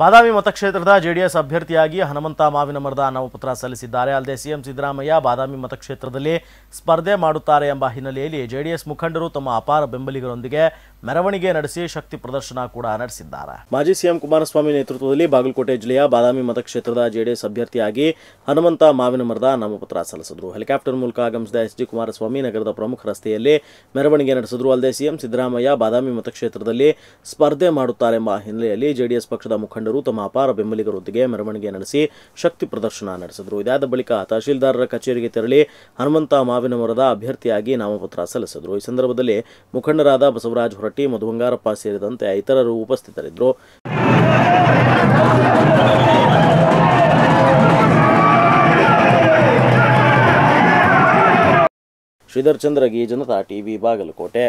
ಬಾದಾಮಿ ಮತಕ್ಷೇತ್ರದ ಜೆಡಿಎಸ್ ಅಭ್ಯರ್ಥಿಯಾಗಿ ಹನುಮಂತ ಮಾವಿನ ಮರದ ನಾಮಪತ್ರ ಸಲ್ಲಿಸಿದ್ದಾರೆ ಅಲ್ಲದೆ ಸಿಎಂ ಸಿದ್ದರಾಮಯ್ಯ ಬಾದಾಮಿ ಮತಕ್ಷೇತ್ರದಲ್ಲಿ ಸ್ಪರ್ಧೆ ಮಾಡುತ್ತಾರೆ ಎಂಬ ಹಿನ್ನೆಲೆಯಲ್ಲಿ ಜೆಡಿಎಸ್ ಮುಖಂಡರು ತಮ್ಮ ಅಪಾರ ಬೆಂಬಲಿಗರೊಂದಿಗೆ ಮೆರವಣಿಗೆ ನಡೆಸಿ ಶಕ್ತಿ ಪ್ರದರ್ಶನ ಕೂಡ ನಡೆಸಿದ್ದಾರೆ ಮಾಜಿ ಸಿಎಂ ಕುಮಾರಸ್ವಾಮಿ ನೇತೃತ್ವದಲ್ಲಿ ಬಾಗಲಕೋಟೆ ಜಿಲ್ಲೆಯ ಬಾದಾಮಿ ಮತಕ್ಷೇತ್ರದ ಜೆಡಿಎಸ್ ಅಭ್ಯರ್ಥಿಯಾಗಿ ಹನುಮಂತ ಮಾವಿನ ಮರದ ನಾಮಪತ್ರ ಸಲ್ಲಿಸಿದರು ಹೆಲಿಕಾಪ್ಟರ್ ಮೂಲಕ ಆಗಮಿಸಿದ ಎಚ್ ಡಿ ಕುಮಾರಸ್ವಾಮಿ ನಗರದ ಪ್ರಮುಖ ರಸ್ತೆಯಲ್ಲಿ ಮೆರವಣಿಗೆ ನಡೆಸಿದರು ಅಲ್ಲದೆ ಸಿಎಂ ಸಿದ್ದರಾಮಯ್ಯ ಬಾದಾಮಿ ಮತಕ್ಷೇತ್ರದಲ್ಲಿ ಸ್ಪರ್ಧೆ ಮಾಡುತ್ತಾರೆ ಎಂಬ ಹಿನ್ನೆಲೆಯಲ್ಲಿ ಜೆಡಿಎಸ್ ಪಕ್ಷದ ಮುಖಂಡರು ಮುಖಂಡರು ತಮ್ಮ ಅಪಾರ ಬೆಂಬಲಿಗರೊಂದಿಗೆ ಮೆರವಣಿಗೆ ನಡೆಸಿ ಶಕ್ತಿ ಪ್ರದರ್ಶನ ನಡೆಸಿದರು ಇದಾದ ಬಳಿಕ ತಹಶೀಲ್ದಾರರ ಕಚೇರಿಗೆ ತೆರಳಿ ಹನುಮಂತ ಮಾವಿನ ಮರದ ಅಭ್ಯರ್ಥಿಯಾಗಿ ನಾಮಪತ್ರ ಸಲ್ಲಿಸಿದರು ಈ ಸಂದರ್ಭದಲ್ಲಿ ಮುಖಂಡರಾದ ಬಸವರಾಜ ಹೊರಟ್ಟಿ ಬಂಗಾರಪ್ಪ ಸೇರಿದಂತೆ ಇತರರು ಉಪಸ್ಥಿತರಿದ್ದರು ಶ್ರೀಧರ್ ಚಂದ್ರಗಿ ಜನತಾ ಟಿವಿ ಬಾಗಲಕೋಟೆ